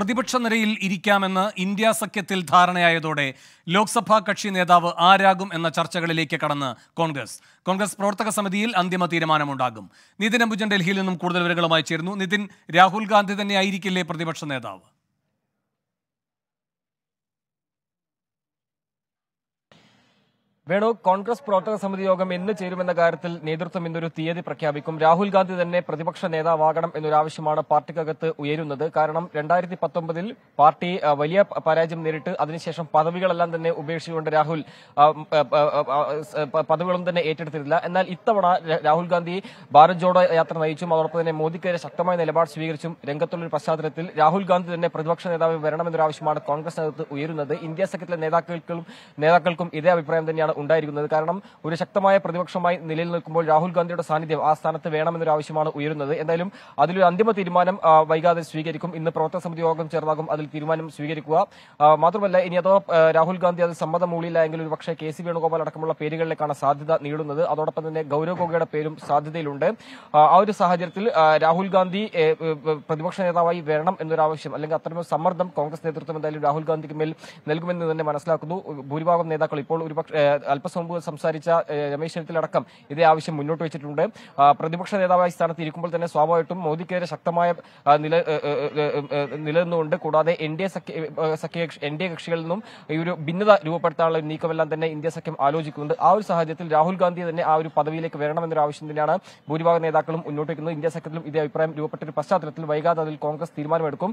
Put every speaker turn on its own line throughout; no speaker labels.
പ്രതിപക്ഷ നിരയിൽ ഇരിക്കാമെന്ന് ഇന്ത്യ സഖ്യത്തിൽ ധാരണയായതോടെ ലോക്സഭാ കക്ഷി നേതാവ് ആരാകും എന്ന ചർച്ചകളിലേക്ക് കടന്ന് കോൺഗ്രസ് കോൺഗ്രസ് പ്രവർത്തക സമിതിയിൽ അന്തിമ തീരുമാനമുണ്ടാകും നിതിൻ അംബുജൻ ഡൽഹിയിൽ നിന്നും കൂടുതൽ വിവരങ്ങളുമായി ചേരുന്നു നിതിൻ രാഹുൽ ഗാന്ധി തന്നെ പ്രതിപക്ഷ നേതാവ്
വേണു കോൺഗ്രസ് പ്രവർത്തക സമിതി യോഗം എന്ന് ചേരുമെന്ന കാര്യത്തിൽ നേതൃത്വം ഇന്നൊരു തീയതി പ്രഖ്യാപിക്കും രാഹുൽ ഗാന്ധി തന്നെ പ്രതിപക്ഷ നേതാവാകണം എന്നൊരാവശ്യമാണ് പാർട്ടിക്കകത്ത് ഉയരുന്നത് കാരണം രണ്ടായിരത്തി പത്തൊമ്പതിൽ പാർട്ടി വലിയ പരാജയം നേരിട്ട് അതിനുശേഷം പദവികളെല്ലാം തന്നെ ഉപേക്ഷിച്ചുകൊണ്ട് രാഹുൽ പദവികളും തന്നെ ഏറ്റെടുത്തിരുന്നില്ല എന്നാൽ ഇത്തവണ രാഹുൽ ഗാന്ധി ഭാരത് ജോഡോ യാത്ര നയിച്ചും അതോടൊപ്പം തന്നെ മോദിക്കെതിരെ ശക്തമായ നിലപാട് സ്വീകരിച്ചും രംഗത്തുള്ളൊരു പശ്ചാത്തലത്തിൽ രാഹുൽ ഗാന്ധി തന്നെ പ്രതിപക്ഷ നേതാവ് വരണമെന്നൊരാവശ്യമാണ് നേതൃത്വം ഉയരുന്നത് ഇന്ത്യ സഖ്യത്തിലെ നേതാക്കൾക്കും നേതാക്കൾക്കും ഇതേ അഭിപ്രായം തന്നെയാണ് ഉണ്ടായിരിക്കുന്നത് കാരണം ഒരു ശക്തമായ പ്രതിപക്ഷമായി നിലയിൽ നിൽക്കുമ്പോൾ രാഹുൽ ഗാന്ധിയുടെ സാന്നിധ്യം ആ സ്ഥാനത്ത് വേണമെന്നൊരു ആവശ്യമാണ് ഉയരുന്നത് എന്തായാലും അതിലൊരു അന്തിമ തീരുമാനം വൈകാതെ സ്വീകരിക്കും ഇന്ന് പ്രവർത്തന സമിതി യോഗം ചേർന്നാകും അതിൽ തീരുമാനം സ്വീകരിക്കുക മാത്രമല്ല ഇനി അതോ രാഹുൽ ഗാന്ധി അത് സമ്മതം മൂളിയില്ല എങ്കിൽ ഒരു പക്ഷേ കെ സി വേണുഗോപാൽ അടക്കമുള്ള പേരുകളിലേക്കാണ് സാധ്യത നീളുന്നത് അതോടൊപ്പം തന്നെ ഗൌരവ് ഗോഗയുടെ പേരും സാധ്യതയിലുണ്ട് ആ ഒരു സാഹചര്യത്തിൽ രാഹുൽ ഗാന്ധി പ്രതിപക്ഷ നേതാവായി വരണം എന്നൊരു ആവശ്യം അല്ലെങ്കിൽ അത്രമേൽ സമ്മർദ്ദം കോൺഗ്രസ് നേതൃത്വം എന്തായാലും രാഹുൽ ഗാന്ധിക്ക് മേൽ നൽകുമെന്ന് തന്നെ മനസ്സിലാക്കുന്നു ഭൂരിഭാഗം നേതാക്കൾ ഇപ്പോൾ ഒരു അല്പസം സംസാരിച്ച രമേശ് ചെന്നിത്തലടക്കം ഇതേ ആവശ്യം മുന്നോട്ട് വെച്ചിട്ടുണ്ട് പ്രതിപക്ഷ നേതാവായി സ്ഥാനത്ത് ഇരിക്കുമ്പോൾ തന്നെ സ്വാഭാവികമായിട്ടും മോദിക്കെതിരെ ശക്തമായ നില നിലനിന്നുകൊണ്ട് കൂടാതെ എൻ ഡി എ സഖ്യ എൻ ഡി എ കക്ഷികളിൽ നിന്നും ഈ ഒരു ഭിന്നത രൂപപ്പെടുത്താനുള്ള നീക്കമെല്ലാം തന്നെ ഇന്ത്യ സഖ്യം ആലോചിക്കുന്നുണ്ട് ആ ഒരു സാഹചര്യത്തിൽ രാഹുൽ ഗാന്ധി തന്നെ ആ ഒരു പദവിയിലേക്ക് വരണമെന്നൊരു ആവശ്യം തന്നെയാണ് ഭൂരിഭാഗം നേതാക്കളും മുന്നോട്ട് വയ്ക്കുന്നത് ഇന്ത്യ സഖ്യത്തിലും ഇതേ അഭിപ്രായം രൂപപ്പെട്ട ഒരു പശ്ചാത്തലത്തിൽ വൈകാതെ അതിൽ കോൺഗ്രസ് തീരുമാനമെടുക്കും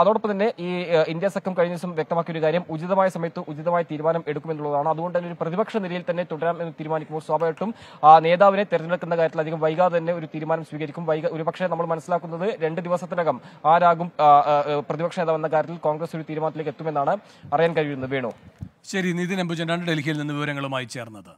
അതോടൊപ്പം തന്നെ ഈ ഇന്ത്യ സഖ്യം കഴിഞ്ഞ ദിവസം വ്യക്തമാക്കിയ ഒരു കാര്യം ഉചിതമായ സമയത്ത് ഉചിതമായ തീരുമാനം എടുക്കുമെന്നുള്ളതാണ് അതുകൊണ്ട് തന്നെ ഒരു പ്രതിപക്ഷ പ്രതിപക്ഷ നിലയിൽ തന്നെ തുടരാം എന്ന് തീരുമാനിക്കുമ്പോൾ സ്വാഭാവികമായിട്ടും നേതാവിനെ തെരഞ്ഞെടുക്കുന്ന കാര്യത്തിൽ അധികം വൈകാതെ തന്നെ ഒരു തീരുമാനം സ്വീകരിക്കും ഒരുപക്ഷെ നമ്മൾ മനസ്സിലാക്കുന്നത് രണ്ട് ദിവസത്തിനകം ആരാകും പ്രതിപക്ഷ നേതാവ് എന്ന കാര്യത്തിൽ കോൺഗ്രസ് ഒരു തീരുമാനത്തിലേക്ക് എത്തുമെന്നാണ് അറിയാൻ കഴിയുന്നത് വേണു
ശരി നിതിൻ അംബുജൻ ഡൽഹിയിൽ നിന്ന് വിവരങ്ങളുമായി ചേർന്നത്